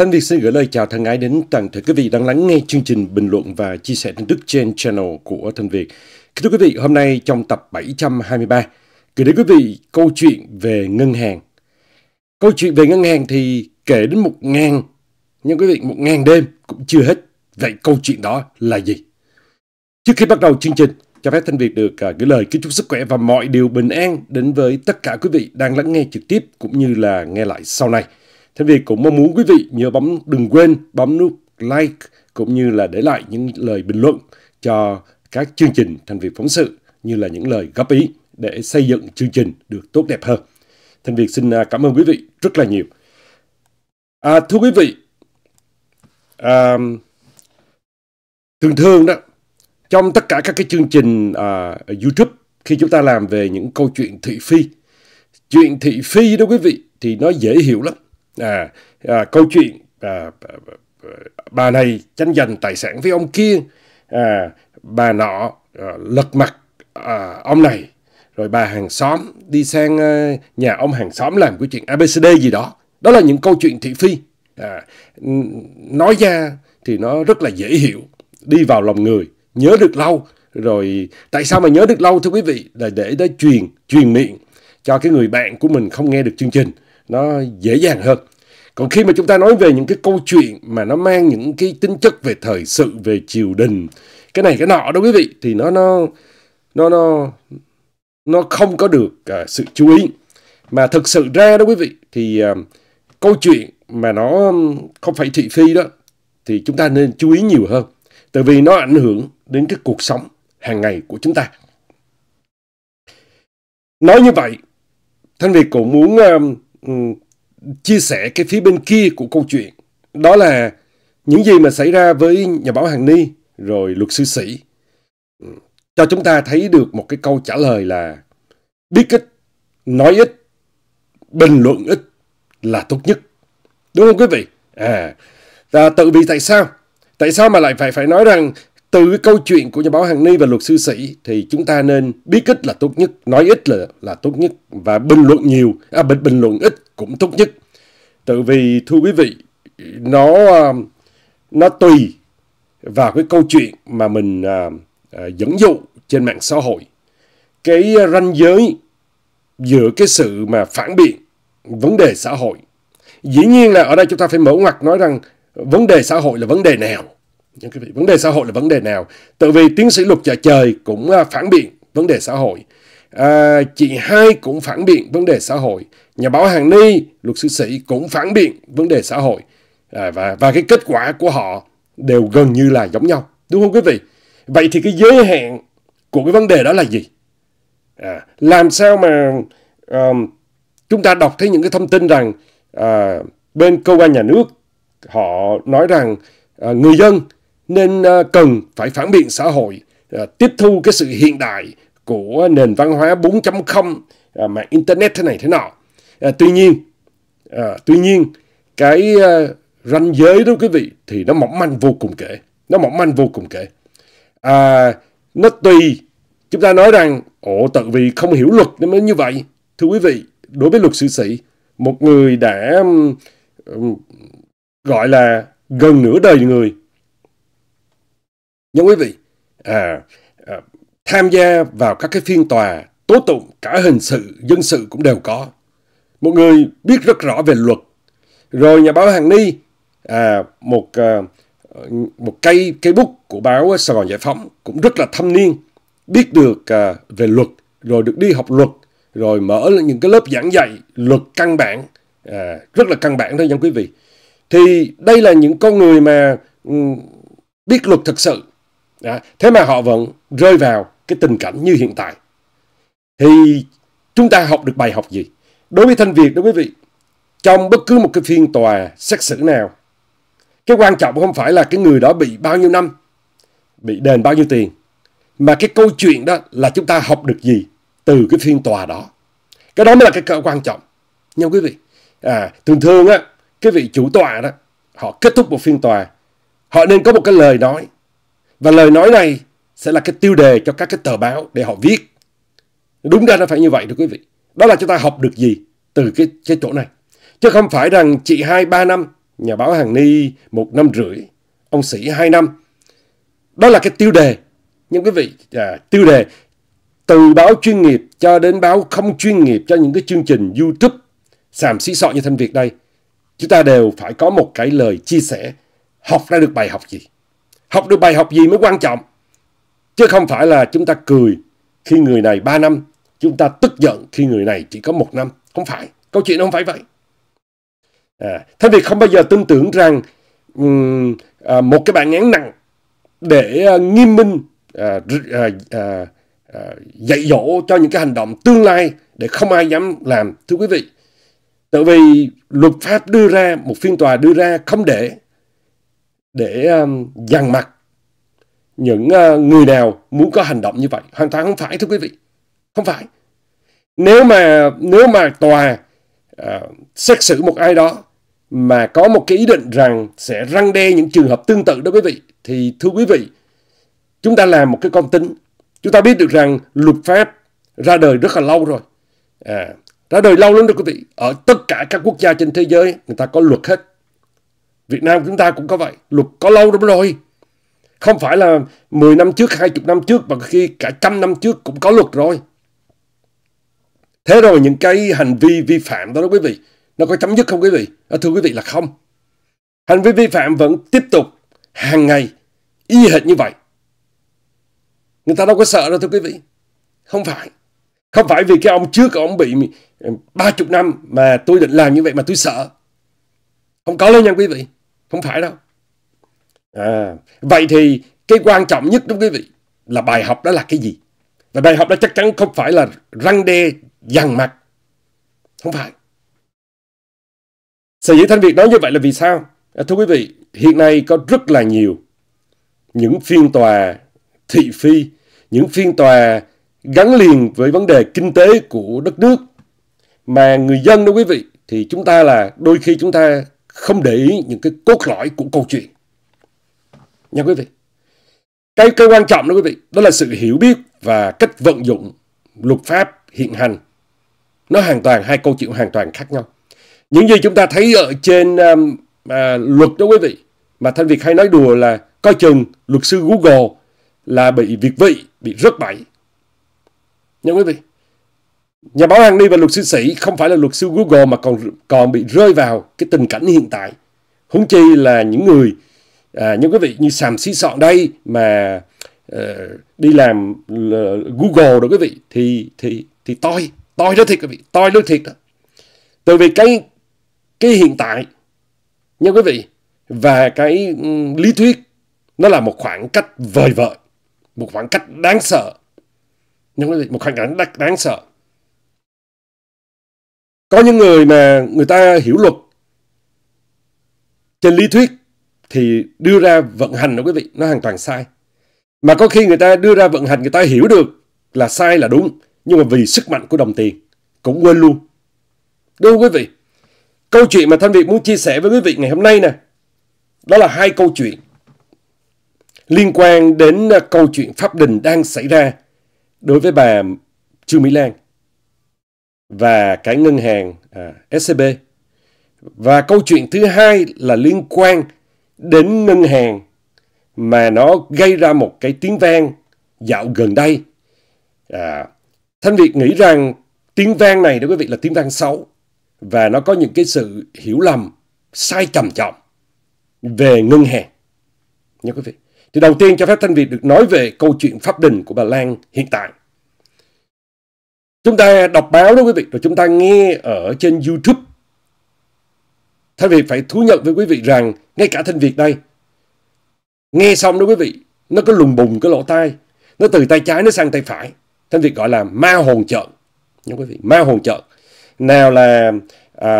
Thanh Việt xin gửi lời chào thân ái đến toàn thể quý vị đang lắng nghe chương trình bình luận và chia sẻ tin tức trên channel của Thanh Việt. Kính Thưa quý vị, hôm nay trong tập 723, gửi đến quý vị câu chuyện về ngân hàng. Câu chuyện về ngân hàng thì kể đến một ngàn, nhưng quý vị một ngàn đêm cũng chưa hết. Vậy câu chuyện đó là gì? Trước khi bắt đầu chương trình, cho phép Thanh Việt được à, gửi lời kính chúc sức khỏe và mọi điều bình an đến với tất cả quý vị đang lắng nghe trực tiếp cũng như là nghe lại sau này – Thế vì cũng mong muốn quý vị nhớ bấm đừng quên bấm nút like cũng như là để lại những lời bình luận cho các chương trình thành việc phóng sự như là những lời góp ý để xây dựng chương trình được tốt đẹp hơn. Thành Việt xin à, cảm ơn quý vị rất là nhiều. À, thưa quý vị, à, thường thường đó, trong tất cả các cái chương trình à, YouTube khi chúng ta làm về những câu chuyện thị phi, chuyện thị phi đó quý vị thì nó dễ hiểu lắm à, à, câu chuyện à, bà này tranh giành tài sản với ông kia à, bà nọ à, lật mặt à, ông này rồi bà hàng xóm đi sang à, nhà ông hàng xóm làm cái chuyện abcd gì đó đó là những câu chuyện thị phi à, nói ra thì nó rất là dễ hiểu đi vào lòng người nhớ được lâu rồi tại sao mà nhớ được lâu thưa quý vị là để đó truyền truyền miệng cho cái người bạn của mình không nghe được chương trình nó dễ dàng hơn. Còn khi mà chúng ta nói về những cái câu chuyện mà nó mang những cái tính chất về thời sự, về triều đình, cái này cái nọ đó quý vị thì nó nó nó nó nó không có được uh, sự chú ý. Mà thực sự ra đó quý vị thì uh, câu chuyện mà nó không phải thị phi đó thì chúng ta nên chú ý nhiều hơn. Tại vì nó ảnh hưởng đến cái cuộc sống hàng ngày của chúng ta. Nói như vậy, Thanh Việt cũng muốn uh, Ừ, chia sẻ cái phía bên kia của câu chuyện. Đó là những gì mà xảy ra với nhà báo Hằng Ni rồi luật sư Sĩ. Ừ, cho chúng ta thấy được một cái câu trả lời là biết ít, nói ít, bình luận ít là tốt nhất. Đúng không quý vị? À, tự vì tại sao? Tại sao mà lại phải phải nói rằng từ cái câu chuyện của nhà báo Hằng Ni và luật sư Sĩ thì chúng ta nên biết ít là tốt nhất, nói ít là là tốt nhất và bình luận nhiều, à, bình bình luận ít cũng tốt nhất. Tự vì thưa quý vị, nó um, nó tùy vào cái câu chuyện mà mình à, à, dẫn dụ trên mạng xã hội. Cái ranh giới giữa cái sự mà phản biện vấn đề xã hội. Dĩ nhiên là ở đây chúng ta phải mở ngoặt nói rằng vấn đề xã hội là vấn đề nào nhưng quý vị, vấn đề xã hội là vấn đề nào? Tự vì tiến sĩ luật trả trời cũng à, phản biện vấn đề xã hội. À, chị hai cũng phản biện vấn đề xã hội. Nhà báo Hàng Ni, luật sư sĩ cũng phản biện vấn đề xã hội. À, và, và cái kết quả của họ đều gần như là giống nhau. Đúng không quý vị? Vậy thì cái giới hạn của cái vấn đề đó là gì? À, làm sao mà um, chúng ta đọc thấy những cái thông tin rằng à, bên cơ quan nhà nước họ nói rằng à, người dân nên à, cần phải phản biện xã hội, à, tiếp thu cái sự hiện đại của nền văn hóa 4.0, à, mạng Internet thế này thế nọ. Tuy nhiên, tuy nhiên, cái ranh giới đó quý vị thì nó mỏng manh vô cùng kể. Nó mỏng manh vô cùng kể. À, nó tùy chúng ta nói rằng ồ tự vì không hiểu luật nên mới như vậy thưa quý vị đối với luật sư sĩ một người đã gọi là gần nửa đời người nhưng quý vị, à, à, tham gia vào các cái phiên tòa tố tụng cả hình sự, dân sự cũng đều có. Một người biết rất rõ về luật. Rồi nhà báo Hàng Ni, à, một à, một cây cây bút của báo Sài Gòn Giải Phóng cũng rất là thâm niên, biết được à, về luật, rồi được đi học luật, rồi mở những cái lớp giảng dạy luật căn bản, à, rất là căn bản thôi nha quý vị. Thì đây là những con người mà ừ, biết luật thật sự đã. Thế mà họ vẫn rơi vào cái tình cảnh như hiện tại. Thì chúng ta học được bài học gì? Đối với thanh Việt, đối với quý vị, trong bất cứ một cái phiên tòa xét xử nào, cái quan trọng không phải là cái người đó bị bao nhiêu năm, bị đền bao nhiêu tiền, mà cái câu chuyện đó là chúng ta học được gì từ cái phiên tòa đó. Cái đó mới là cái cỡ quan trọng. Nha quý vị. À, thường thường á, cái vị chủ tòa đó, họ kết thúc một phiên tòa, họ nên có một cái lời nói và lời nói này sẽ là cái tiêu đề cho các cái tờ báo để họ viết. Đúng ra nó phải như vậy thưa quý vị. Đó là chúng ta học được gì từ cái, cái chỗ này. Chứ không phải rằng chị hai ba năm, nhà báo Hàng Ni một năm rưỡi, ông Sĩ hai năm. Đó là cái tiêu đề. Nhưng quý vị, à, tiêu đề từ báo chuyên nghiệp cho đến báo không chuyên nghiệp cho những cái chương trình YouTube sàm xí sọ như thanh Việt đây. Chúng ta đều phải có một cái lời chia sẻ học ra được bài học gì. Học được bài học gì mới quan trọng. Chứ không phải là chúng ta cười khi người này 3 năm, chúng ta tức giận khi người này chỉ có một năm. Không phải. Câu chuyện không phải vậy. À, thế thì không bao giờ tin tưởng rằng um, à, một cái bản án nặng để à, nghiêm minh à, à, à, à, dạy dỗ cho những cái hành động tương lai để không ai dám làm thưa quý vị tại vì luật pháp đưa ra một phiên tòa đưa ra không để để um, dằn mặt những uh, người nào muốn có hành động như vậy. Hoàn toàn không phải thưa quý vị. Không phải. Nếu mà nếu mà tòa à, xét xử một ai đó mà có một cái ý định rằng sẽ răng đe những trường hợp tương tự đó quý vị thì thưa quý vị chúng ta làm một cái con tính chúng ta biết được rằng luật pháp ra đời rất là lâu rồi à, ra đời lâu lắm đó quý vị ở tất cả các quốc gia trên thế giới người ta có luật hết Việt Nam chúng ta cũng có vậy. Luật có lâu lắm rồi. Không phải là 10 năm trước, 20 năm trước mà khi cả trăm năm trước cũng có luật rồi. Thế rồi những cái hành vi vi phạm đó đó quý vị, nó có chấm dứt không quý vị? À, thưa quý vị là không. Hành vi vi phạm vẫn tiếp tục hàng ngày y hệt như vậy. Người ta đâu có sợ đâu thưa quý vị. Không phải. Không phải vì cái ông trước ông bị 30 năm mà tôi định làm như vậy mà tôi sợ. Không có đâu nha quý vị. Không phải đâu. À, vậy thì cái quan trọng nhất đúng quý vị là bài học đó là cái gì? Và bài học đó chắc chắn không phải là răng đe dằn mặt. Không phải. Sở dĩ Thanh Việt nói như vậy là vì sao? À, thưa quý vị, hiện nay có rất là nhiều những phiên tòa thị phi, những phiên tòa gắn liền với vấn đề kinh tế của đất nước mà người dân đó quý vị thì chúng ta là đôi khi chúng ta không để ý những cái cốt lõi của câu chuyện. Nha quý vị. Cái, cái quan trọng đó quý vị, đó là sự hiểu biết và cách vận dụng luật pháp hiện hành. Nó hoàn toàn, hai câu chuyện hoàn toàn khác nhau. Những gì chúng ta thấy ở trên um, à, luật đó quý vị, mà Thanh Việt hay nói đùa là coi chừng luật sư Google là bị việt vị, bị rớt bẫy. Nha quý vị. Nhà báo Hằng Ni và luật sư Sĩ không phải là luật sư Google mà còn còn bị rơi vào cái tình cảnh hiện tại. Huống chi là những người, à, những quý vị như Sàm Xí Sọn đây mà uh, đi làm uh, Google đó quý vị thì thì thì toi, toi đó thiệt quý vị, toi đó thiệt đó. Từ vì cái cái hiện tại nha quý vị và cái lý thuyết nó là một khoảng cách vời vợi, một khoảng cách đáng sợ. Nhưng quý vị, một khoảng cách đáng, đáng sợ có những người mà người ta hiểu luật trên lý thuyết thì đưa ra vận hành đó quý vị, nó hoàn toàn sai. Mà có khi người ta đưa ra vận hành người ta hiểu được là sai là đúng, nhưng mà vì sức mạnh của đồng tiền cũng quên luôn. Đúng không quý vị? Câu chuyện mà Thanh Việt muốn chia sẻ với quý vị ngày hôm nay nè, đó là hai câu chuyện liên quan đến à, câu chuyện pháp đình đang xảy ra đối với bà Trương Mỹ Lan và cái ngân hàng à, SCB. Và câu chuyện thứ hai là liên quan đến ngân hàng mà nó gây ra một cái tiếng vang dạo gần đây. À, Thanh Việt nghĩ rằng tiếng vang này đó quý vị là tiếng vang xấu và nó có những cái sự hiểu lầm sai trầm trọng về ngân hàng. Nha quý vị. Thì đầu tiên cho phép Thanh Việt được nói về câu chuyện pháp đình của bà Lan hiện tại. Chúng ta đọc báo đó quý vị, rồi chúng ta nghe ở trên YouTube. thay vì phải thú nhận với quý vị rằng, ngay cả Thanh Việt đây, nghe xong đó quý vị, nó có lùng bùng cái lỗ tai, nó từ tay trái nó sang tay phải. Thanh Việt gọi là ma hồn trợn. Nha quý vị, ma hồn trợn. Nào là à,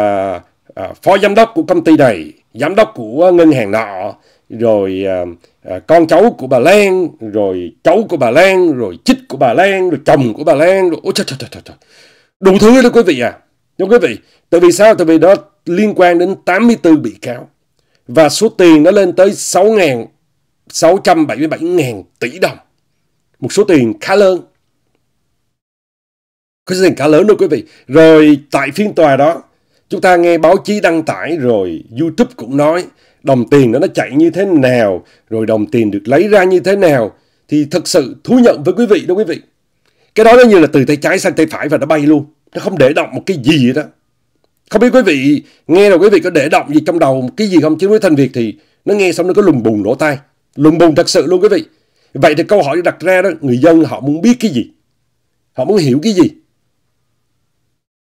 à, phó giám đốc của công ty này, giám đốc của ngân hàng nọ, rồi à, à, con cháu của bà Lan, rồi cháu của bà Lan, rồi chích của bà Lan, rồi chồng của bà Lan, rồi ôi trời trời trời trời. Đủ thứ đó quý vị à. đúng quý vị, tại vì sao? Tại vì đó liên quan đến 84 bị cáo. Và số tiền nó lên tới 6.677.000 tỷ đồng. Một số tiền khá lớn. Có số tiền khá lớn đâu quý vị. Rồi tại phiên tòa đó, chúng ta nghe báo chí đăng tải rồi YouTube cũng nói đồng tiền đó nó chạy như thế nào, rồi đồng tiền được lấy ra như thế nào, thì thực sự thú nhận với quý vị đó quý vị. Cái đó nó như là từ tay trái sang tay phải và nó bay luôn. Nó không để động một cái gì đó. Không biết quý vị nghe rồi quý vị có để động gì trong đầu một cái gì không? Chứ với Thanh Việt thì nó nghe xong nó có lùng bùng nổ tai. Lùng bùng thật sự luôn quý vị. Vậy thì câu hỏi đặt ra đó, người dân họ muốn biết cái gì? Họ muốn hiểu cái gì?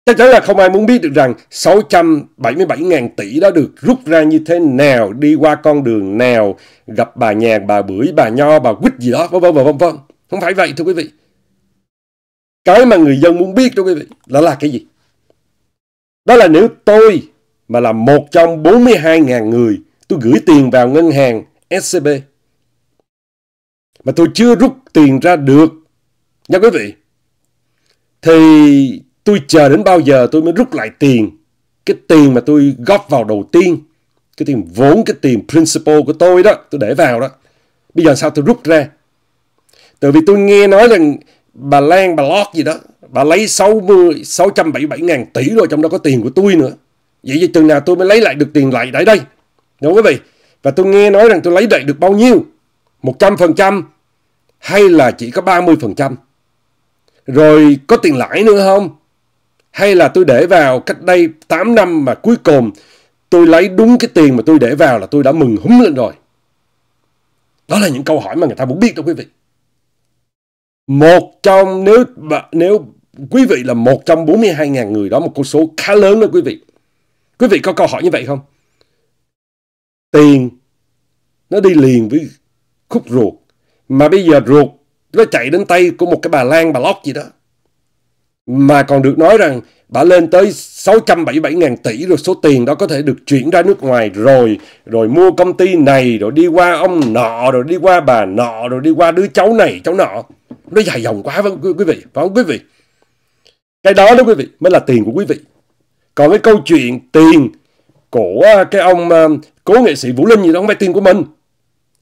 Chắc chắn là không ai muốn biết được rằng 677.000 tỷ đó được rút ra như thế nào, đi qua con đường nào, gặp bà nhà bà bưởi, bà nho, bà quýt gì đó, vân vân vân vân. Không phải vậy thưa quý vị. Cái mà người dân muốn biết thưa quý vị là là cái gì? Đó là nếu tôi mà là một trong 42.000 người, tôi gửi tiền vào ngân hàng SCB mà tôi chưa rút tiền ra được nha quý vị thì tôi chờ đến bao giờ tôi mới rút lại tiền cái tiền mà tôi góp vào đầu tiên cái tiền vốn cái tiền principal của tôi đó tôi để vào đó bây giờ sao tôi rút ra tại vì tôi nghe nói rằng bà Lan bà Lót gì đó bà lấy 60 677 ngàn tỷ rồi trong đó có tiền của tôi nữa vậy thì chừng nào tôi mới lấy lại được tiền lại đấy đây đúng không quý vị và tôi nghe nói rằng tôi lấy lại được bao nhiêu 100% hay là chỉ có 30% rồi có tiền lãi nữa không hay là tôi để vào cách đây 8 năm mà cuối cùng tôi lấy đúng cái tiền mà tôi để vào là tôi đã mừng húng lên rồi. Đó là những câu hỏi mà người ta muốn biết đó quý vị. Một trong nếu nếu quý vị là một trong 42.000 người đó một con số khá lớn đó quý vị. Quý vị có câu hỏi như vậy không? Tiền nó đi liền với khúc ruột mà bây giờ ruột nó chạy đến tay của một cái bà Lan bà Lót gì đó mà còn được nói rằng bà lên tới 677.000 tỷ rồi số tiền đó có thể được chuyển ra nước ngoài rồi, rồi mua công ty này, rồi đi qua ông nọ, rồi đi qua bà nọ, rồi đi qua đứa cháu này, cháu nọ. Nó dài dòng quá vâng quý vị, phải không quý vị? Cái đó đó quý vị, mới là tiền của quý vị. Còn cái câu chuyện tiền của à, cái ông à, cố nghệ sĩ Vũ Linh gì đó không phải tiền của mình.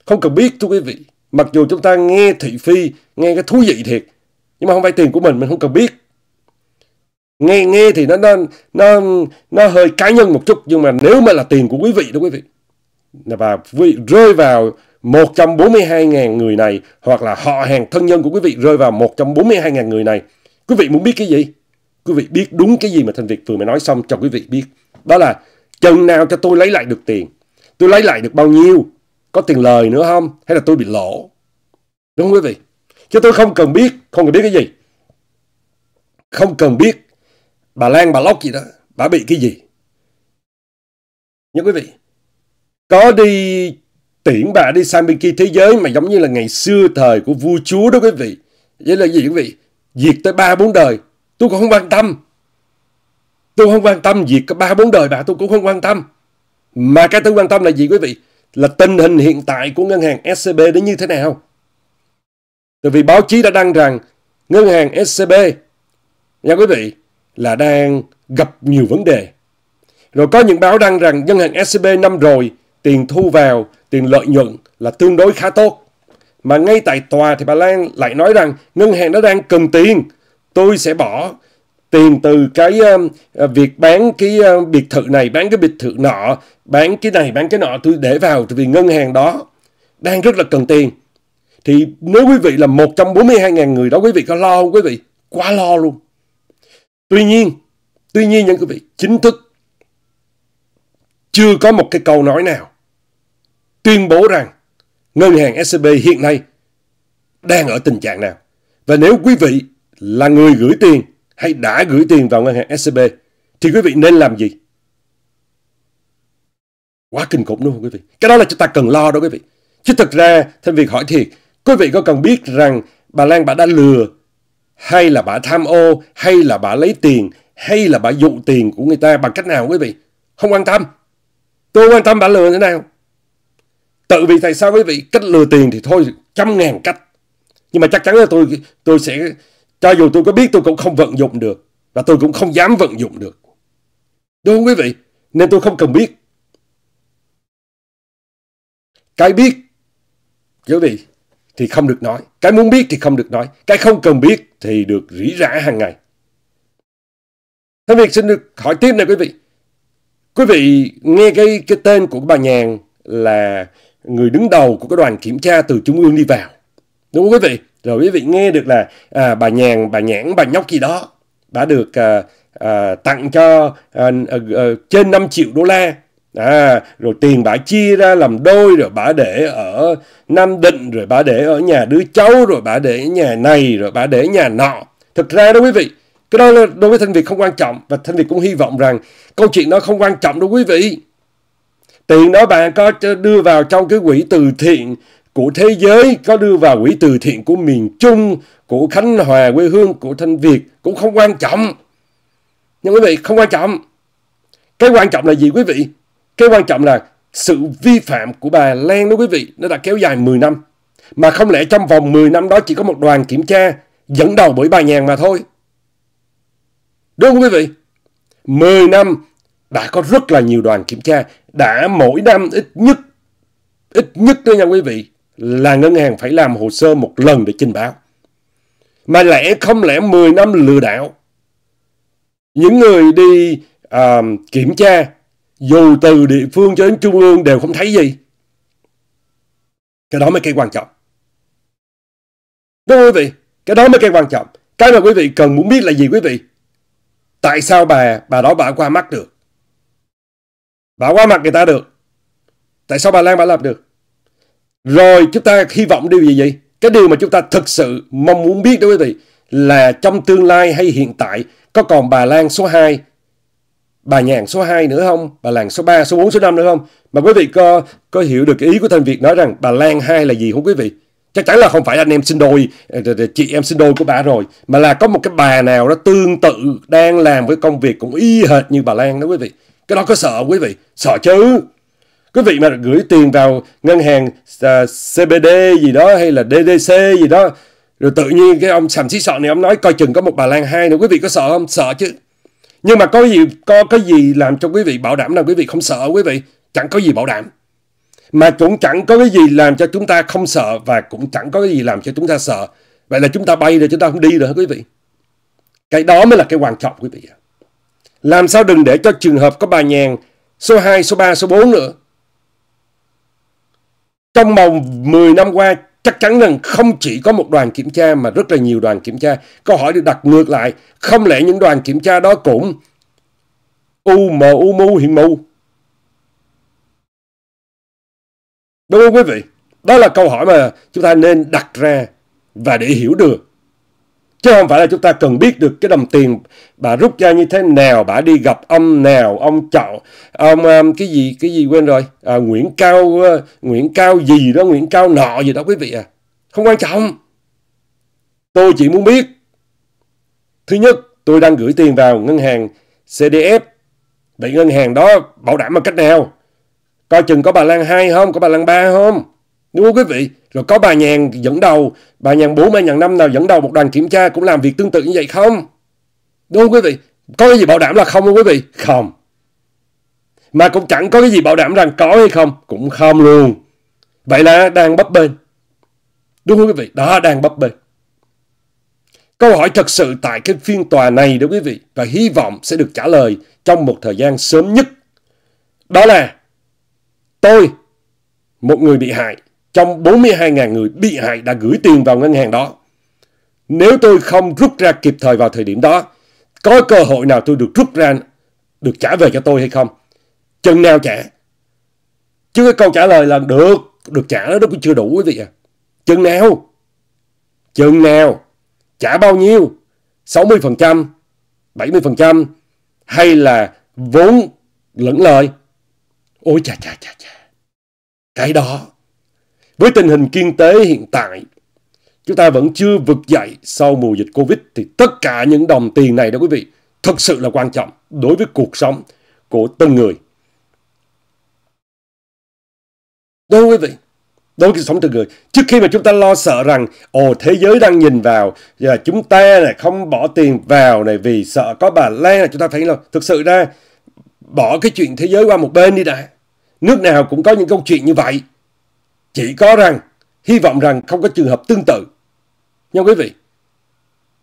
Không cần biết thưa quý vị. Mặc dù chúng ta nghe thị phi, nghe cái thú vị thiệt, nhưng mà không phải tiền của mình, mình không cần biết nghe nghe thì nó nó nó nó hơi cá nhân một chút nhưng mà nếu mà là tiền của quý vị đó quý vị và vị rơi vào 142.000 người này hoặc là họ hàng thân nhân của quý vị rơi vào 142.000 người này quý vị muốn biết cái gì quý vị biết đúng cái gì mà thành việc vừa mới nói xong cho quý vị biết đó là chừng nào cho tôi lấy lại được tiền tôi lấy lại được bao nhiêu có tiền lời nữa không hay là tôi bị lỗ đúng không quý vị chứ tôi không cần biết không cần biết cái gì không cần biết bà Lan, bà Lóc gì đó, bà bị cái gì? nhưng quý vị, có đi tuyển bà đi sang bên kia thế giới mà giống như là ngày xưa thời của vua chúa đó quý vị. Vậy là gì quý vị? Diệt tới ba bốn đời, tôi cũng không quan tâm. Tôi không quan tâm diệt ba bốn đời bà tôi cũng không quan tâm. Mà cái tôi quan tâm là gì quý vị? Là tình hình hiện tại của ngân hàng SCB nó như thế nào? Tại vì báo chí đã đăng rằng ngân hàng SCB, nha quý vị, là đang gặp nhiều vấn đề. Rồi có những báo đăng rằng ngân hàng SCB năm rồi tiền thu vào, tiền lợi nhuận là tương đối khá tốt. Mà ngay tại tòa thì bà Lan lại nói rằng ngân hàng nó đang cần tiền, tôi sẽ bỏ tiền từ cái uh, việc bán cái uh, biệt thự này, bán cái biệt thự nọ, bán cái này, bán cái nọ tôi để vào vì ngân hàng đó đang rất là cần tiền. Thì nếu quý vị là 142 000 người đó quý vị có lo không quý vị? Quá lo luôn. Tuy nhiên, tuy nhiên những quý vị, chính thức chưa có một cái câu nói nào tuyên bố rằng ngân hàng SCB hiện nay đang ở tình trạng nào. Và nếu quý vị là người gửi tiền hay đã gửi tiền vào ngân hàng SCB thì quý vị nên làm gì? Quá kinh khủng đúng không quý vị? Cái đó là chúng ta cần lo đó quý vị. Chứ thực ra, thêm việc hỏi thiệt, quý vị có cần biết rằng bà Lan bà đã lừa hay là bà tham ô, hay là bà lấy tiền, hay là bà dụ tiền của người ta bằng cách nào quý vị? Không quan tâm. Tôi quan tâm bà lừa thế nào. Tự vì tại sao quý vị cách lừa tiền thì thôi trăm ngàn cách. Nhưng mà chắc chắn là tôi tôi sẽ cho dù tôi có biết tôi cũng không vận dụng được và tôi cũng không dám vận dụng được. Đúng không quý vị? Nên tôi không cần biết. Cái biết quý vị thì không được nói. Cái muốn biết thì không được nói. Cái không cần biết thì được rỉ rả hàng ngày. Thế việc xin được hỏi tiếp này quý vị. Quý vị nghe cái cái tên của bà Nhàn là người đứng đầu của cái đoàn kiểm tra từ trung ương đi vào. Đúng không quý vị? Rồi quý vị nghe được là à, bà Nhàn, bà Nhãn, bà Nhóc gì đó đã được à, à, tặng cho à, à, à trên 5 triệu đô la À, rồi tiền bà chia ra làm đôi rồi bà để ở Nam Định rồi bà để ở nhà đứa cháu rồi bà để nhà này rồi bà để nhà nọ. Thực ra đó quý vị, cái đó là, đối với Thanh Việt không quan trọng và Thanh Việt cũng hy vọng rằng câu chuyện đó không quan trọng đâu quý vị. Tiền đó bạn có đưa vào trong cái quỹ từ thiện của thế giới, có đưa vào quỹ từ thiện của miền Trung, của Khánh Hòa, quê hương của Thanh Việt cũng không quan trọng. Nhưng quý vị, không quan trọng. Cái quan trọng là gì quý vị? Cái quan trọng là sự vi phạm của bà Lan đó quý vị, nó đã kéo dài 10 năm. Mà không lẽ trong vòng 10 năm đó chỉ có một đoàn kiểm tra dẫn đầu bởi bà Nhàn mà thôi. Đúng không quý vị? 10 năm đã có rất là nhiều đoàn kiểm tra, đã mỗi năm ít nhất, ít nhất đó nha quý vị, là ngân hàng phải làm hồ sơ một lần để trình báo. Mà lẽ không lẽ 10 năm lừa đảo. Những người đi uh, kiểm tra dù từ địa phương cho đến trung ương đều không thấy gì. Cái đó mới cái quan trọng. Đúng không, quý vị? Cái đó mới cái quan trọng. Cái mà quý vị cần muốn biết là gì quý vị? Tại sao bà bà đó bà qua mắt được? Bà qua mặt người ta được. Tại sao bà Lan bà làm được? Rồi chúng ta hy vọng điều gì vậy? Cái điều mà chúng ta thực sự mong muốn biết đó quý vị là trong tương lai hay hiện tại có còn bà Lan số 2 bà nhàn số 2 nữa không, bà làng số 3, số 4, số 5 nữa không? Mà quý vị có có hiểu được cái ý của thanh Việt nói rằng bà Lan 2 là gì không quý vị? Chắc chắn là không phải anh em sinh đôi, ờ, chị em sinh đôi của bà rồi, mà là có một cái bà nào đó tương tự đang làm với công việc cũng y hệt như bà Lan đó quý vị. Cái đó có sợ quý vị? Sợ chứ. Quý vị mà gửi tiền vào ngân hàng uh, ờ, CBD gì đó hay là DDC gì đó, rồi tự nhiên cái ông sầm xí sọ này ông nói coi chừng có một bà Lan hai nữa quý vị có sợ không? Sợ chứ. Nhưng mà có gì có cái gì làm cho quý vị bảo đảm là quý vị không sợ quý vị? Chẳng có gì bảo đảm. Mà cũng chẳng có cái gì làm cho chúng ta không sợ và cũng chẳng có cái gì làm cho chúng ta sợ. Vậy là chúng ta bay rồi chúng ta không đi rồi quý vị? Cái đó mới là cái quan trọng quý vị ạ. Làm sao đừng để cho trường hợp có bà nhàn số 2, số 3, số 4 nữa. Trong vòng 10 năm qua chắc chắn rằng không chỉ có một đoàn kiểm tra mà rất là nhiều đoàn kiểm tra. Câu hỏi được đặt ngược lại, không lẽ những đoàn kiểm tra đó cũng u mờ u mu hiện mù? Đúng vâng, không vâng, quý vị? Đó là câu hỏi mà chúng ta nên đặt ra và để hiểu được Chứ không phải là chúng ta cần biết được cái đồng tiền bà rút ra như thế nào, bà đi gặp ông nào, ông chọn ông um, cái gì cái gì quên rồi, à, Nguyễn Cao uh, Nguyễn Cao gì đó, Nguyễn Cao nọ gì đó quý vị à. Không quan trọng. Tôi chỉ muốn biết. Thứ nhất, tôi đang gửi tiền vào ngân hàng CDF. Vậy ngân hàng đó bảo đảm bằng cách nào? Coi chừng có bà Lan hai không, có bà Lan ba không? đúng không quý vị, rồi có bà nhàn dẫn đầu, bà nhàn bốn bà nhàn năm nào dẫn đầu một đoàn kiểm tra cũng làm việc tương tự như vậy không? Đúng không quý vị? Có cái gì bảo đảm là không không quý vị? Không. Mà cũng chẳng có cái gì bảo đảm rằng có hay không? Cũng không luôn. Vậy là đang bấp bênh. Đúng không quý vị? Đó, đang bấp bênh. Câu hỏi thật sự tại cái phiên tòa này đó quý vị và hy vọng sẽ được trả lời trong một thời gian sớm nhất. Đó là tôi, một người bị hại, trong 42.000 người bị hại đã gửi tiền vào ngân hàng đó. Nếu tôi không rút ra kịp thời vào thời điểm đó, có cơ hội nào tôi được rút ra, được trả về cho tôi hay không? Chừng nào trả? Chứ cái câu trả lời là được, được trả đó, cũng chưa đủ quý vị à. Chừng nào? Chừng nào? Trả bao nhiêu? 60%? 70%? Hay là vốn lẫn lời? Ôi chà chà chà chà. Cái đó với tình hình kinh tế hiện tại, chúng ta vẫn chưa vực dậy sau mùa dịch Covid thì tất cả những đồng tiền này đó quý vị thật sự là quan trọng đối với cuộc sống của từng người. Đúng quý vị? đối với sống từng người trước khi mà chúng ta lo sợ rằng ồ thế giới đang nhìn vào và chúng ta này không bỏ tiền vào này vì sợ có bà Lan là chúng ta thấy là thực sự ra bỏ cái chuyện thế giới qua một bên đi đã nước nào cũng có những câu chuyện như vậy chỉ có rằng, hy vọng rằng không có trường hợp tương tự. Nha quý vị.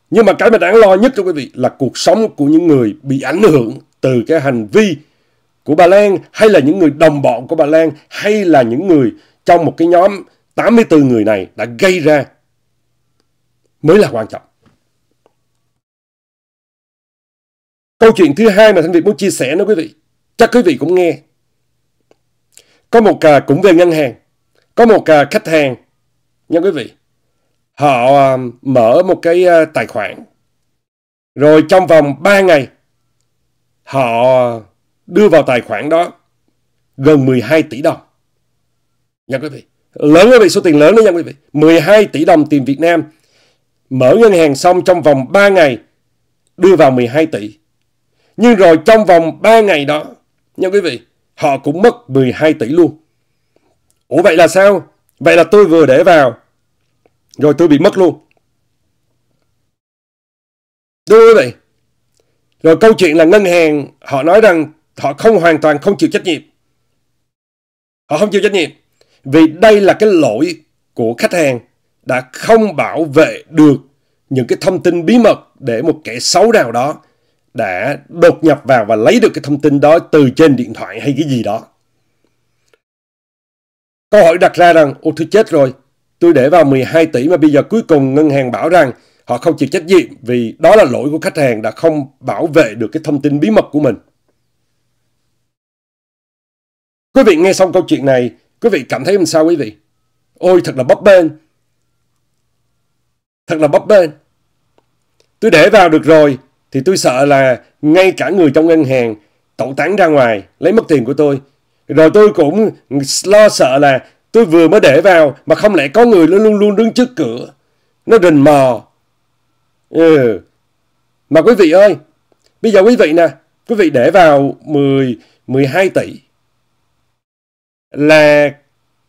Nhưng mà cái mà đáng lo nhất cho quý vị là cuộc sống của những người bị ảnh hưởng từ cái hành vi của bà Lan hay là những người đồng bọn của bà Lan hay là những người trong một cái nhóm 84 người này đã gây ra mới là quan trọng. Câu chuyện thứ hai mà Thanh Việt muốn chia sẻ nữa quý vị. Chắc quý vị cũng nghe. Có một à, cũng về ngân hàng. Có một à, khách hàng, nha quý vị, họ à, mở một cái à, tài khoản. Rồi trong vòng 3 ngày, họ đưa vào tài khoản đó gần 12 tỷ đồng. Nha quý vị, lớn quý vị, số tiền lớn đó nha quý vị. 12 tỷ đồng tiền Việt Nam. Mở ngân hàng xong trong vòng 3 ngày, đưa vào 12 tỷ. Nhưng rồi trong vòng 3 ngày đó, nha quý vị, họ cũng mất 12 tỷ luôn. Ủa vậy là sao? Vậy là tôi vừa để vào. Rồi tôi bị mất luôn. Đúng rồi vậy. Rồi câu chuyện là ngân hàng họ nói rằng họ không hoàn toàn không chịu trách nhiệm. Họ không chịu trách nhiệm. Vì đây là cái lỗi của khách hàng đã không bảo vệ được những cái thông tin bí mật để một kẻ xấu nào đó đã đột nhập vào và lấy được cái thông tin đó từ trên điện thoại hay cái gì đó. Câu hỏi đặt ra rằng, ô tôi chết rồi, tôi để vào 12 tỷ mà bây giờ cuối cùng ngân hàng bảo rằng họ không chịu trách nhiệm vì đó là lỗi của khách hàng đã không bảo vệ được cái thông tin bí mật của mình. Quý vị nghe xong câu chuyện này, quý vị cảm thấy làm sao quý vị? Ôi thật là bấp bênh. Thật là bấp bênh. Tôi để vào được rồi thì tôi sợ là ngay cả người trong ngân hàng tẩu tán ra ngoài lấy mất tiền của tôi rồi tôi cũng lo sợ là tôi vừa mới để vào mà không lẽ có người nó luôn luôn đứng trước cửa. Nó rình mò. Ừ. Mà quý vị ơi, bây giờ quý vị nè, quý vị để vào 10, 12 tỷ. Là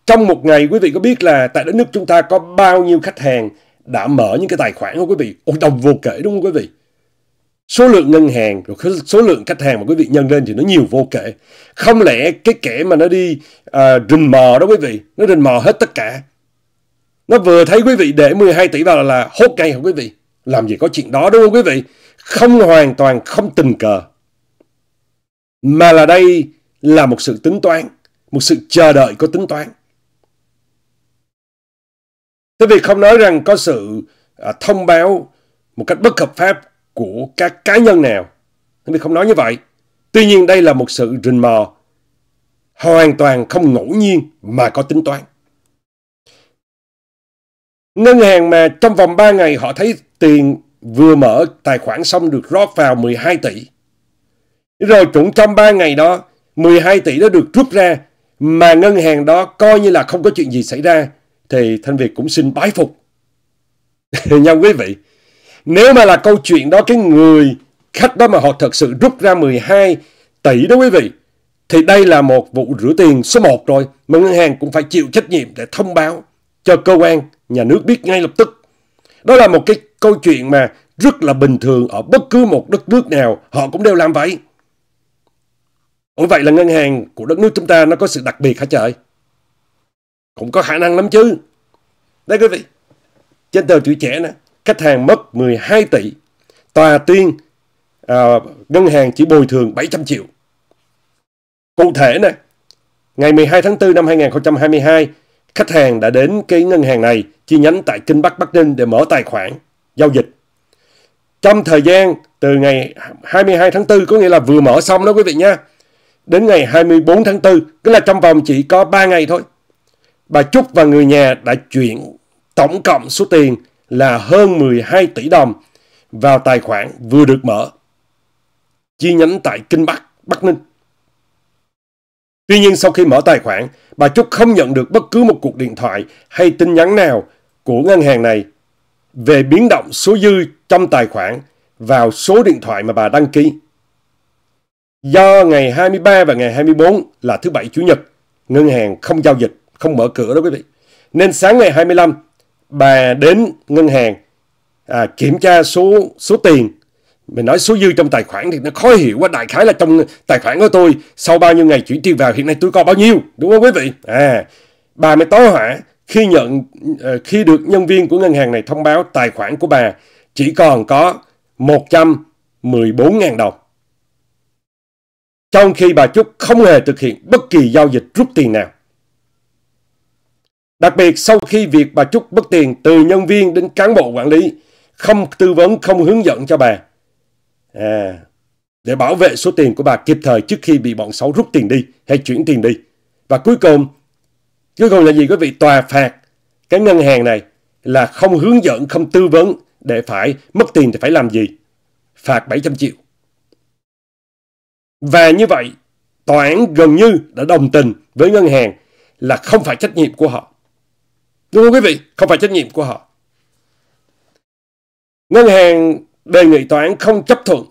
trong một ngày quý vị có biết là tại đất nước chúng ta có bao nhiêu khách hàng đã mở những cái tài khoản không quý vị? Ôi đồng vô kể đúng không quý vị? số lượng ngân hàng rồi số lượng khách hàng mà quý vị nhân lên thì nó nhiều vô kể không lẽ cái kẻ mà nó đi uh, rình mò đó quý vị nó rình mò hết tất cả nó vừa thấy quý vị để 12 tỷ vào là, là hốt ngay không quý vị làm gì có chuyện đó đúng không quý vị không hoàn toàn không tình cờ mà là đây là một sự tính toán một sự chờ đợi có tính toán thế vì không nói rằng có sự uh, thông báo một cách bất hợp pháp của các cá nhân nào. Tôi không nói như vậy. Tuy nhiên đây là một sự rình mò hoàn toàn không ngẫu nhiên mà có tính toán. Ngân hàng mà trong vòng 3 ngày họ thấy tiền vừa mở tài khoản xong được rót vào 12 tỷ. Rồi cũng trong 3 ngày đó, 12 tỷ đó được rút ra mà ngân hàng đó coi như là không có chuyện gì xảy ra thì Thanh Việt cũng xin bái phục. Nhau quý vị, nếu mà là câu chuyện đó cái người khách đó mà họ thật sự rút ra 12 tỷ đó quý vị, thì đây là một vụ rửa tiền số 1 rồi mà ngân hàng cũng phải chịu trách nhiệm để thông báo cho cơ quan nhà nước biết ngay lập tức. Đó là một cái câu chuyện mà rất là bình thường ở bất cứ một đất nước nào họ cũng đều làm vậy. Ủa vậy là ngân hàng của đất nước chúng ta nó có sự đặc biệt hả trời? Cũng có khả năng lắm chứ. Đây quý vị, trên tờ tuổi trẻ nè, khách hàng mất 12 tỷ, tòa tuyên à, ngân hàng chỉ bồi thường 700 triệu. Cụ thể nè, ngày 12 tháng 4 năm 2022, khách hàng đã đến cái ngân hàng này chi nhánh tại Kinh Bắc Bắc Ninh để mở tài khoản, giao dịch. Trong thời gian từ ngày 22 tháng 4 có nghĩa là vừa mở xong đó quý vị nha, đến ngày 24 tháng 4, tức là trong vòng chỉ có 3 ngày thôi. Bà Trúc và người nhà đã chuyển tổng cộng số tiền là hơn 12 tỷ đồng vào tài khoản vừa được mở, chi nhánh tại Kinh Bắc, Bắc Ninh. Tuy nhiên sau khi mở tài khoản, bà Trúc không nhận được bất cứ một cuộc điện thoại hay tin nhắn nào của ngân hàng này về biến động số dư trong tài khoản vào số điện thoại mà bà đăng ký. Do ngày 23 và ngày 24 là thứ bảy chủ nhật, ngân hàng không giao dịch, không mở cửa đó quý vị. Nên sáng ngày 25, bà đến ngân hàng à, kiểm tra số số tiền mình nói số dư trong tài khoản thì nó khó hiểu quá đại khái là trong tài khoản của tôi sau bao nhiêu ngày chuyển tiền vào hiện nay tôi có bao nhiêu đúng không quý vị à bà mới tối hỏa khi nhận ờ, khi được nhân viên của ngân hàng này thông báo tài khoản của bà chỉ còn có 114.000 đồng. Trong khi bà Trúc không hề thực hiện bất kỳ giao dịch rút tiền nào. Đặc biệt sau khi việc bà Trúc mất tiền từ nhân viên đến cán bộ quản lý, không tư vấn, không hướng dẫn cho bà. À, để bảo vệ số tiền của bà kịp thời trước khi bị bọn xấu rút tiền đi hay chuyển tiền đi. Và cuối cùng, cuối cùng là gì quý vị? Tòa phạt cái ngân hàng này là không hướng dẫn, không tư vấn để phải mất tiền thì phải làm gì. Phạt 700 triệu. Và như vậy, tòa án gần như đã đồng tình với ngân hàng là không phải trách nhiệm của họ. Đúng không quý vị? Không phải trách nhiệm của họ. Ngân hàng đề nghị tòa án không chấp thuận,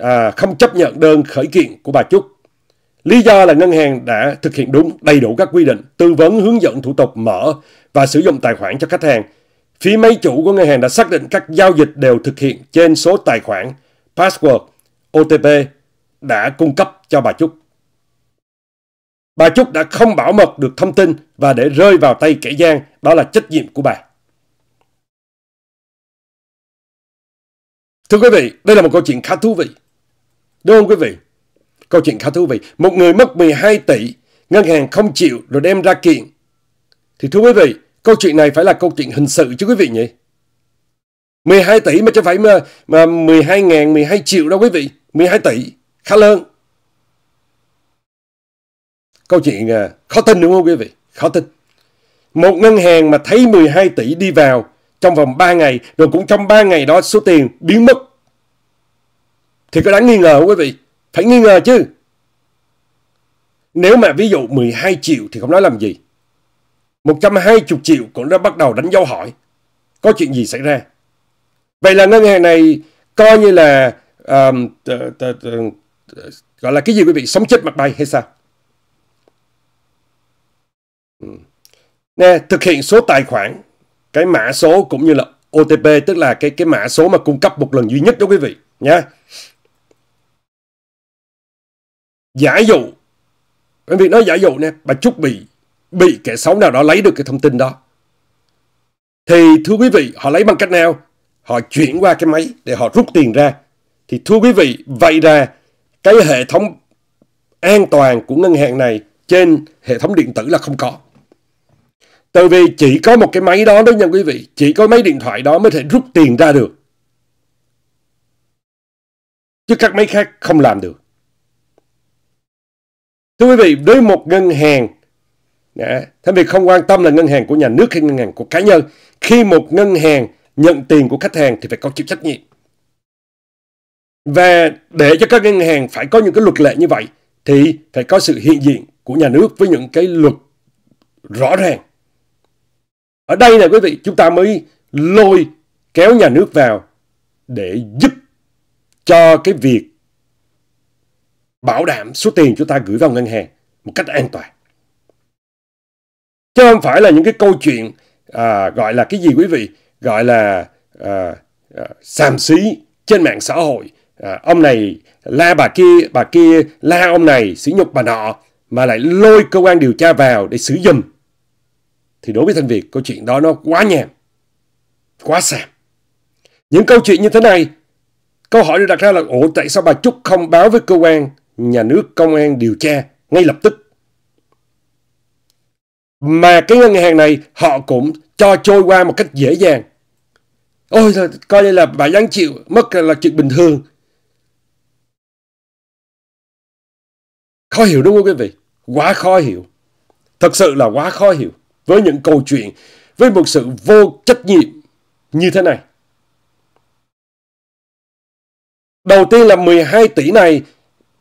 à, không chấp nhận đơn khởi kiện của bà Trúc. Lý do là ngân hàng đã thực hiện đúng đầy đủ các quy định, tư vấn hướng dẫn thủ tục mở và sử dụng tài khoản cho khách hàng. Phía máy chủ của ngân hàng đã xác định các giao dịch đều thực hiện trên số tài khoản, password, OTP đã cung cấp cho bà Trúc. Bà Trúc đã không bảo mật được thông tin và để rơi vào tay kẻ gian, đó là trách nhiệm của bà. Thưa quý vị, đây là một câu chuyện khá thú vị. Đúng không quý vị? Câu chuyện khá thú vị. Một người mất 12 tỷ, ngân hàng không chịu rồi đem ra kiện. Thì thưa quý vị, câu chuyện này phải là câu chuyện hình sự chứ quý vị nhỉ? 12 tỷ mà chứ phải mà, mà 12 ngàn, 12 triệu đâu quý vị. 12 tỷ, khá lớn. Câu chuyện à, khó tin đúng không quý vị? Khó tin. Một ngân hàng mà thấy 12 tỷ đi vào trong vòng 3 ngày, rồi cũng trong 3 ngày đó số tiền biến mất. Thì có đáng nghi ngờ không quý vị? Phải nghi ngờ chứ. Nếu mà ví dụ 12 triệu thì không nói làm gì. 120 triệu cũng đã bắt đầu đánh dấu hỏi. Có chuyện gì xảy ra? Vậy là ngân hàng này coi như là um, gọi là cái gì quý vị sống chết mặt bay hay sao? nè thực hiện số tài khoản cái mã số cũng như là OTP tức là cái cái mã số mà cung cấp một lần duy nhất đó quý vị nhé giả dụ quý vị nói giả dụ nè bà Trúc bị bị kẻ xấu nào đó lấy được cái thông tin đó thì thưa quý vị họ lấy bằng cách nào họ chuyển qua cái máy để họ rút tiền ra thì thưa quý vị vậy ra cái hệ thống an toàn của ngân hàng này trên hệ thống điện tử là không có Tại vì chỉ có một cái máy đó đó nha quý vị, chỉ có máy điện thoại đó mới thể rút tiền ra được. Chứ các máy khác không làm được. Thưa quý vị, đối với một ngân hàng, đã, thế vì không quan tâm là ngân hàng của nhà nước hay ngân hàng của cá nhân, khi một ngân hàng nhận tiền của khách hàng thì phải có chịu trách nhiệm. Và để cho các ngân hàng phải có những cái luật lệ như vậy thì phải có sự hiện diện của nhà nước với những cái luật rõ ràng. Ở đây này quý vị, chúng ta mới lôi kéo nhà nước vào để giúp cho cái việc bảo đảm số tiền chúng ta gửi vào ngân hàng một cách an toàn. Chứ không phải là những cái câu chuyện à, gọi là cái gì quý vị, gọi là à, à, xàm xí trên mạng xã hội. À, ông này la bà kia, bà kia la ông này, sỉ nhục bà nọ mà lại lôi cơ quan điều tra vào để xử dùm thì đối với Thanh Việt câu chuyện đó nó quá nhàm, quá sàm. Những câu chuyện như thế này, câu hỏi được đặt ra là ủa tại sao bà Trúc không báo với cơ quan nhà nước công an điều tra ngay lập tức? Mà cái ngân hàng này họ cũng cho trôi qua một cách dễ dàng. Ôi, coi như là bà đáng chịu, mất là chuyện bình thường. Khó hiểu đúng không quý vị? Quá khó hiểu. Thật sự là quá khó hiểu với những câu chuyện, với một sự vô trách nhiệm như thế này. Đầu tiên là 12 tỷ này,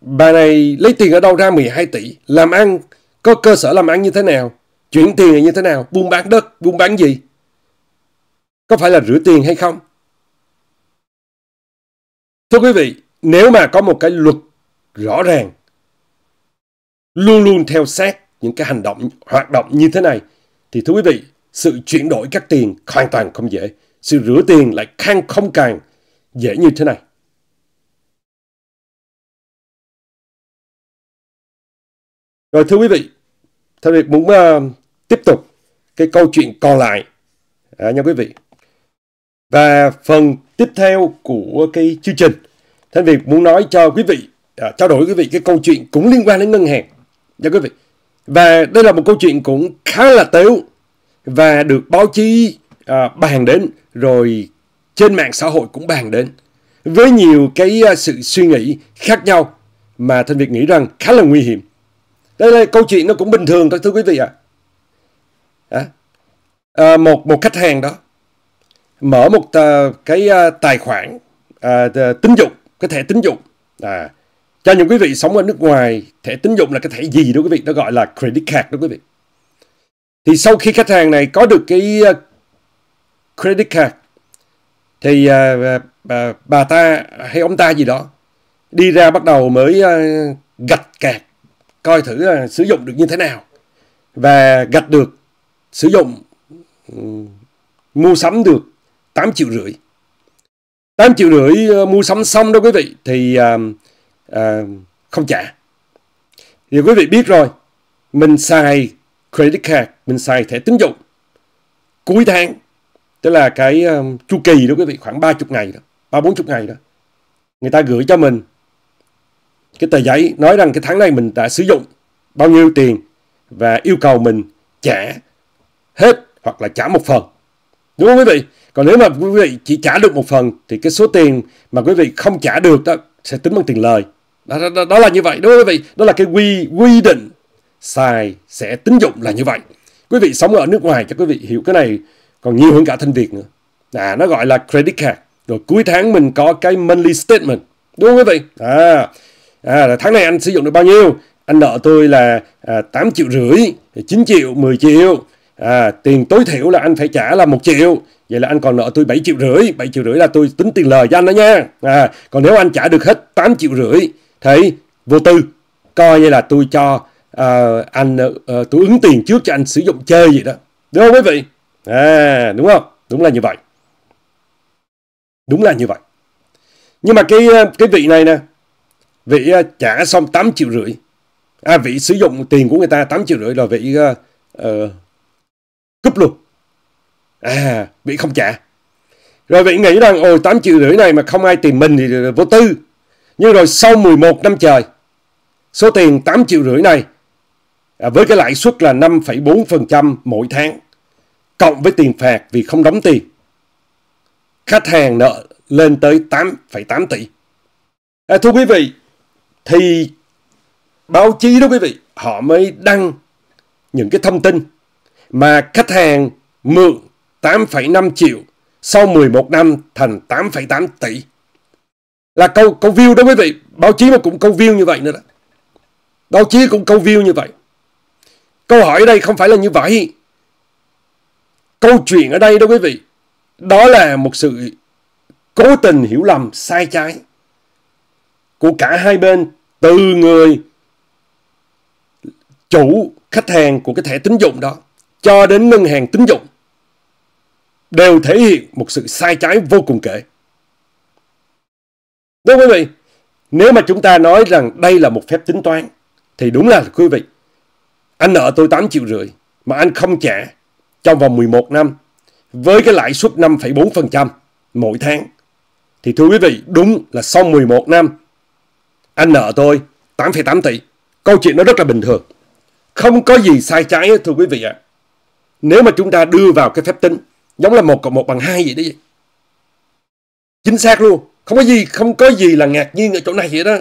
bà này lấy tiền ở đâu ra 12 tỷ, làm ăn, có cơ sở làm ăn như thế nào, chuyển tiền như thế nào, buôn bán đất, buôn bán gì, có phải là rửa tiền hay không? Thưa quý vị, nếu mà có một cái luật rõ ràng, luôn luôn theo sát những cái hành động, hoạt động như thế này, thì thưa quý vị, sự chuyển đổi các tiền hoàn toàn không dễ. Sự rửa tiền lại khang không càng dễ như thế này. Rồi thưa quý vị, thưa quý vị muốn uh, tiếp tục cái câu chuyện còn lại à, nha quý vị. Và phần tiếp theo của cái chương trình, thưa quý vị muốn nói cho quý vị, à, trao đổi quý vị cái câu chuyện cũng liên quan đến ngân hàng. Nha quý vị, và đây là một câu chuyện cũng khá là tếu và được báo chí à, bàn đến rồi trên mạng xã hội cũng bàn đến với nhiều cái à, sự suy nghĩ khác nhau mà Thanh Việt nghĩ rằng khá là nguy hiểm. Đây là câu chuyện nó cũng bình thường thôi thưa quý vị ạ. À. À, một một khách hàng đó mở một uh, cái à, tài khoản uh, tín dụng, cái thẻ tín dụng à, cho những quý vị sống ở nước ngoài, thẻ tín dụng là cái thẻ gì đó quý vị, nó gọi là credit card đó quý vị. Thì sau khi khách hàng này có được cái ờ, credit card, thì bà, ờ, ờ, bà ta hay ông ta gì đó đi ra bắt đầu mới gạch card, coi thử sử dụng được như thế nào. Và gạch được, sử dụng, ừ, mua sắm được 8 triệu rưỡi. 8 triệu rưỡi mua sắm xong đó quý vị, thì... Uh, à, không trả. Thì quý vị biết rồi, mình xài credit card, mình xài thẻ tín dụng cuối tháng, tức là cái um, chu kỳ đó quý vị khoảng 30 ngày đó, 3 40 ngày đó. Người ta gửi cho mình cái tờ giấy nói rằng cái tháng này mình đã sử dụng bao nhiêu tiền và yêu cầu mình trả hết hoặc là trả một phần. Đúng không quý vị? Còn nếu mà quý vị chỉ trả được một phần thì cái số tiền mà quý vị không trả được đó sẽ tính bằng tiền lời đó, đó, đó là như vậy đối với đó là cái quy quy định xài sẽ tín dụng là như vậy quý vị sống ở nước ngoài cho quý vị hiểu cái này còn nhiều hơn cả thanh việt nữa à nó gọi là credit card rồi cuối tháng mình có cái monthly statement đúng không quý vị à, à tháng này anh sử dụng được bao nhiêu anh nợ tôi là à, 8 triệu rưỡi 9 triệu 10 triệu à, tiền tối thiểu là anh phải trả là một triệu vậy là anh còn nợ tôi 7 triệu rưỡi 7 triệu rưỡi là tôi tính tiền lời cho anh đó nha à, còn nếu anh trả được hết 8 triệu rưỡi thế vô tư coi như là tôi cho uh, anh uh, tôi ứng tiền trước cho anh sử dụng chơi vậy đó đúng không quý vị à đúng không đúng là như vậy đúng là như vậy nhưng mà cái cái vị này nè vị trả xong 8 triệu rưỡi à vị sử dụng tiền của người ta 8 triệu rưỡi rồi vị uh, cúp luôn à vị không trả rồi vị nghĩ rằng ôi 8 triệu rưỡi này mà không ai tìm mình thì vô tư nhưng rồi sau 11 năm trời, số tiền 8 triệu rưỡi này à, với cái lãi suất là 5,4% mỗi tháng cộng với tiền phạt vì không đóng tiền. Khách hàng nợ lên tới 8,8 tỷ. À, thưa quý vị, thì báo chí đó quý vị, họ mới đăng những cái thông tin mà khách hàng mượn 8,5 triệu sau 11 năm thành 8,8 tỷ là câu câu view đó quý vị báo chí mà cũng câu view như vậy nữa đó báo chí cũng câu view như vậy câu hỏi ở đây không phải là như vậy câu chuyện ở đây đó quý vị đó là một sự cố tình hiểu lầm sai trái của cả hai bên từ người chủ khách hàng của cái thẻ tín dụng đó cho đến ngân hàng tín dụng đều thể hiện một sự sai trái vô cùng kể Đúng không quý vị? Nếu mà chúng ta nói rằng đây là một phép tính toán, thì đúng là quý vị, anh nợ tôi 8 triệu rưỡi, mà anh không trả trong vòng 11 năm, với cái lãi suất 5,4% mỗi tháng, thì thưa quý vị, đúng là sau 11 năm, anh nợ tôi 8,8 tỷ. Câu chuyện nó rất là bình thường. Không có gì sai trái thưa quý vị ạ. À. Nếu mà chúng ta đưa vào cái phép tính, giống là một cộng một bằng hai vậy đấy. Chính xác luôn. Không có gì, không có gì là ngạc nhiên ở chỗ này hết đó.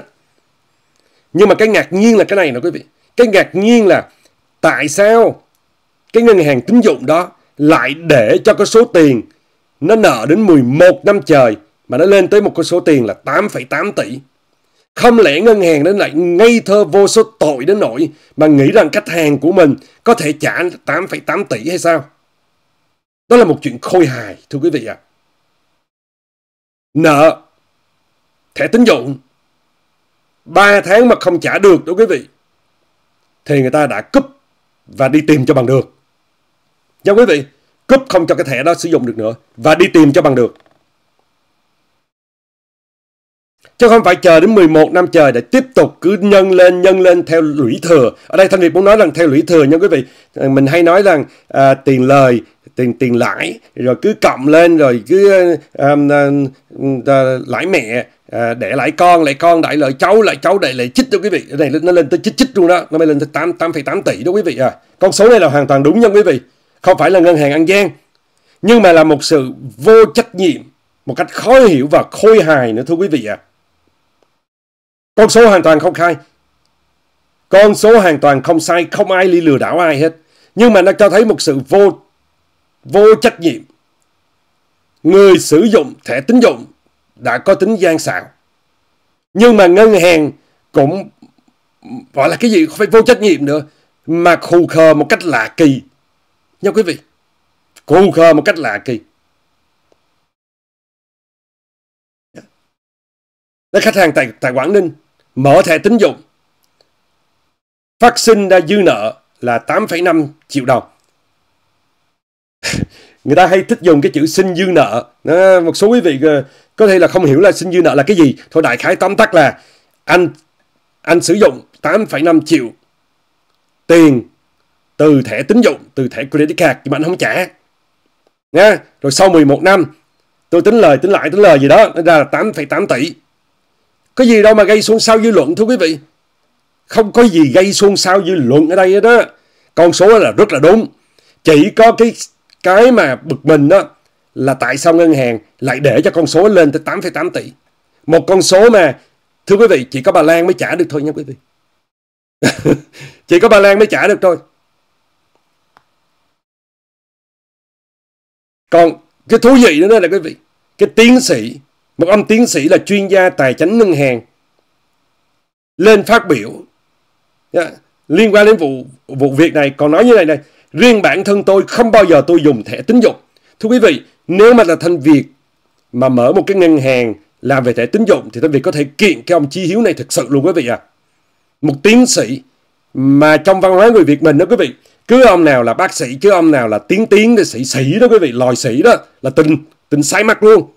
Nhưng mà cái ngạc nhiên là cái này nè quý vị. Cái ngạc nhiên là tại sao cái ngân hàng tín dụng đó lại để cho cái số tiền nó nợ đến 11 năm trời mà nó lên tới một cái số tiền là 8,8 tỷ. Không lẽ ngân hàng đến lại ngây thơ vô số tội đến nỗi mà nghĩ rằng khách hàng của mình có thể trả 8,8 tỷ hay sao? Đó là một chuyện khôi hài, thưa quý vị ạ. À. Nợ thẻ tín dụng 3 tháng mà không trả được đó quý vị thì người ta đã cúp và đi tìm cho bằng được. Nha quý vị, cúp không cho cái thẻ đó sử dụng được nữa và đi tìm cho bằng được. Chứ không phải chờ đến 11 năm trời để tiếp tục cứ nhân lên, nhân lên theo lũy thừa. Ở đây Thanh Việt muốn nói rằng theo lũy thừa nha quý vị. Mình hay nói rằng à, tiền lời, tiền tiền lãi, rồi cứ cộng lên, rồi cứ à, à, à, lãi mẹ, Ờ, để lại con lại con đại lợi cháu lại cháu đại lợi chích đó quý vị cái này nó lên tới chích chích luôn đó nó mới lên tới tám tám phẩy tám tỷ đó quý vị à con số này là hoàn toàn đúng nha quý vị không phải là ngân hàng an giang nhưng mà là một sự vô trách nhiệm một cách khó hiểu và khôi hài nữa thưa quý vị à. con số hoàn toàn không khai con số hoàn toàn không sai không ai đi lừa đảo ai hết nhưng mà nó cho thấy một sự vô vô trách nhiệm người sử dụng thẻ tín dụng đã có tính gian xạo. Nhưng mà ngân hàng cũng gọi là cái gì phải vô trách nhiệm nữa mà khù khờ một cách lạ kỳ nha quý vị khù khờ một cách lạ kỳ Đó, khách hàng tại, tại Quảng Ninh mở thẻ tín dụng phát sinh ra dư nợ là 8,5 triệu đồng người ta hay thích dùng cái chữ sinh dư nợ à, một số quý vị ờ, có thể là không hiểu là sinh dư nợ là cái gì thôi đại khái tóm tắt là anh anh sử dụng 8,5 triệu tiền từ thẻ tín dụng từ thẻ credit card mà anh không trả nha rồi sau 11 năm tôi tính lời tính lại tính lời gì đó nó ra là 8,8 tỷ có gì đâu mà gây xôn xao dư luận thưa quý vị không có gì gây xôn xao dư luận ở đây đó con số đó là rất là đúng chỉ có cái cái mà bực mình đó là tại sao ngân hàng lại để cho con số lên tới 8,8 tỷ. Một con số mà, thưa quý vị, chỉ có bà Lan mới trả được thôi nha quý vị. chỉ có bà Lan mới trả được thôi. Còn cái thú vị nữa là quý vị, cái tiến sĩ, một ông tiến sĩ là chuyên gia tài chính ngân hàng lên phát biểu yeah, liên quan đến vụ vụ việc này còn nói như này này Riêng bản thân tôi không bao giờ tôi dùng thẻ tín dụng. Thưa quý vị, nếu mà là Thanh Việt mà mở một cái ngân hàng làm về thẻ tín dụng thì Thanh Việt có thể kiện cái ông chi Hiếu này thật sự luôn quý vị à. Một tiến sĩ mà trong văn hóa người Việt mình đó quý vị, cứ ông nào là bác sĩ cứ ông nào là tiến tiến cái sĩ sĩ đó quý vị, lòi sĩ đó là tình tình sai mặt luôn.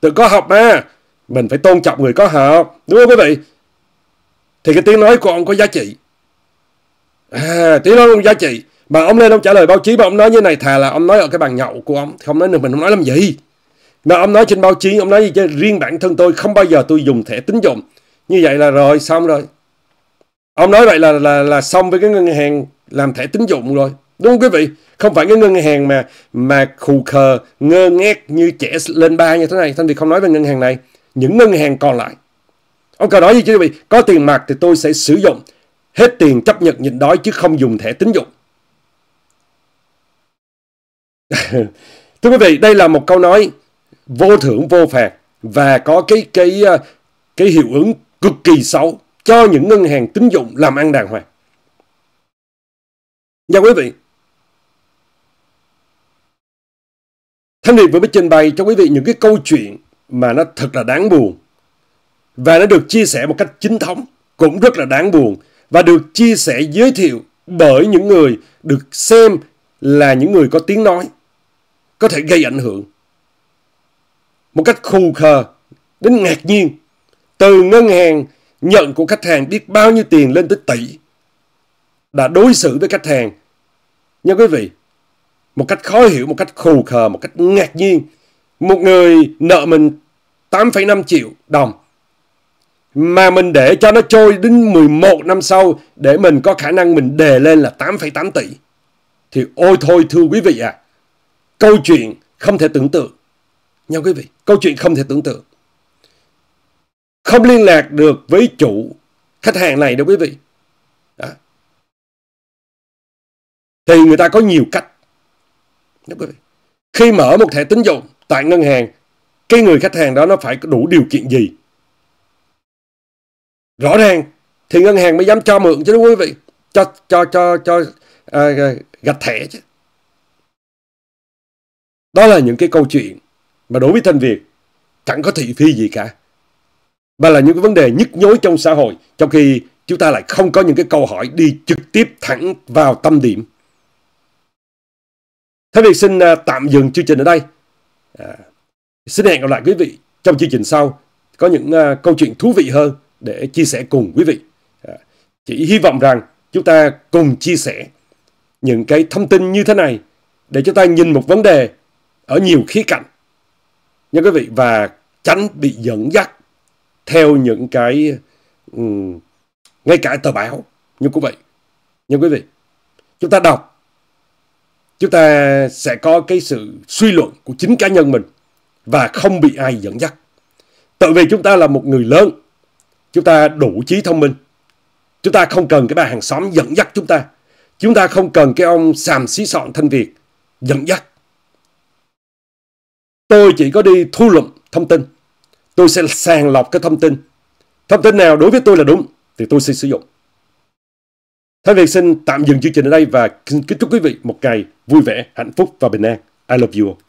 Tự có học mà, mình phải tôn trọng người có học, đúng không quý vị? Thì cái tiếng nói của ông có giá trị. À, tiếng nói của ông giá trị mà ông lên ông trả lời báo chí mà ông nói như này thà là ông nói ở cái bàn nhậu của ông không nói được mình không nói làm gì mà ông nói trên báo chí ông nói gì chứ riêng bản thân tôi không bao giờ tôi dùng thẻ tín dụng như vậy là rồi xong rồi ông nói vậy là là là xong với cái ngân hàng làm thẻ tín dụng rồi đúng không quý vị không phải cái ngân hàng mà mà khù khờ ngơ ngác như trẻ lên ba như thế này thanh việt không nói về ngân hàng này những ngân hàng còn lại ông cần nói gì chứ quý vị có tiền mặt thì tôi sẽ sử dụng hết tiền chấp nhận nhịn đói chứ không dùng thẻ tín dụng Thưa quý vị, đây là một câu nói vô thưởng vô phạt và có cái cái ờ, cái hiệu ứng cực kỳ xấu cho những ngân hàng tín dụng làm ăn đàng hoàng. Nha quý vị, Thanh Điệp vừa mới trình bày cho quý vị những cái câu chuyện mà nó thật là đáng buồn và nó được chia sẻ một cách chính thống cũng rất là đáng buồn và được chia sẻ giới thiệu bởi những người được xem là những người có tiếng nói có thể gây ảnh hưởng một cách khù khờ đến ngạc nhiên từ ngân hàng nhận của khách hàng biết bao nhiêu tiền lên tới tỷ đã đối xử với khách hàng nha quý vị một cách khó hiểu một cách khù khờ một cách ngạc nhiên một người nợ mình 8,5 triệu đồng mà mình để cho nó trôi đến 11 năm sau để mình có khả năng mình đề lên là 8,8 tỷ thì ôi thôi thưa quý vị ạ à, Câu chuyện không thể tưởng tượng. Nha quý vị, câu chuyện không thể tưởng tượng. Không liên lạc được với chủ khách hàng này đâu quý vị. Đó. Thì người ta có nhiều cách. Nha quý vị. Khi mở một thẻ tín dụng tại ngân hàng, cái người khách hàng đó nó phải đủ điều kiện gì? Rõ ràng thì ngân hàng mới dám cho mượn chứ đúng quý vị? Cho cho cho cho à, gạch thẻ chứ. Đó là những cái câu chuyện mà đối với Thanh Việt chẳng có thị phi gì cả. và là những cái vấn đề nhức nhối trong xã hội trong khi chúng ta lại không có những cái câu hỏi đi trực tiếp thẳng vào tâm điểm. Thanh Việt xin à, tạm dừng chương trình ở đây. À, xin hẹn gặp lại quý vị trong chương trình sau có những à, câu chuyện thú vị hơn để chia sẻ cùng quý vị. À, chỉ hy vọng rằng chúng ta cùng chia sẻ những cái thông tin như thế này để chúng ta nhìn một vấn đề ở nhiều khía cạnh. Nha quý vị, và tránh bị dẫn dắt theo những cái um, ngay cả tờ báo như quý vị. Nha quý vị, chúng ta đọc, chúng ta sẽ có cái sự suy luận của chính cá nhân mình và không bị ai dẫn dắt. Tự vì chúng ta là một người lớn, chúng ta đủ trí thông minh, chúng ta không cần cái bà hàng xóm dẫn dắt chúng ta, chúng ta không cần cái ông xàm xí sọn thanh Việt dẫn dắt Tôi chỉ có đi thu lụm thông tin. Tôi sẽ sàng lọc cái thông tin. Thông tin nào đối với tôi là đúng thì tôi sẽ sử dụng. Thái Việt xin tạm dừng chương trình ở đây và kính chúc quý vị một ngày vui vẻ, hạnh phúc và bình an. I love you